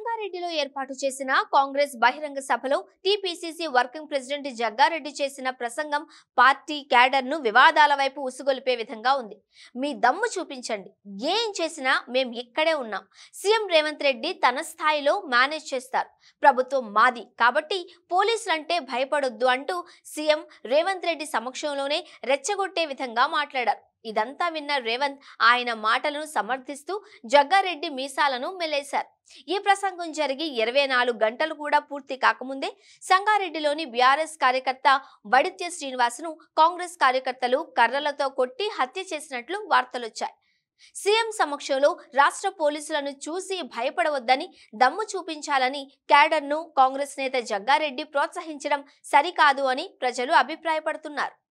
సంగారెడ్డిలో ఏర్పాటు చేసిన కాంగ్రెస్ బహిరంగ సభలో టీపీసీసీ వర్కింగ్ ప్రెసిడెంట్ జగ్గారెడ్డి చేసిన ప్రసంగం పార్టీ క్యాడర్ ను వివాదాల వైపు ఉసుగొలిపే విధంగా ఉంది మీ దమ్ము చూపించండి ఏం చేసినా మేము ఇక్కడే ఉన్నాం సీఎం రేవంత్ రెడ్డి తన స్థాయిలో మేనేజ్ చేస్తారు ప్రభుత్వం మాది కాబట్టి పోలీసులంటే భయపడొద్దు అంటూ సీఎం రేవంత్ రెడ్డి సమక్షంలోనే రెచ్చగొట్టే విధంగా మాట్లాడారు ఇదంతా విన్న రేవంత్ ఆయన మాటలను సమర్థిస్తూ జగ్గారెడ్డి మీసాలను మెలేశారు ఈ ప్రసంగం జరిగి ఇరవై నాలుగు గంటలు కూడా పూర్తి కాకముందే సంగారెడ్డిలోని బీఆర్ఎస్ కార్యకర్త వడిత్య శ్రీనివాసును కాంగ్రెస్ కార్యకర్తలు కర్రలతో కొట్టి హత్య చేసినట్లు వార్తలొచ్చాయి సీఎం సమక్షంలో రాష్ట్ర పోలీసులను చూసి భయపడవద్దని దమ్ము చూపించాలని క్యాడర్ను కాంగ్రెస్ నేత జగ్గారెడ్డి ప్రోత్సహించడం సరికాదు అని ప్రజలు అభిప్రాయపడుతున్నారు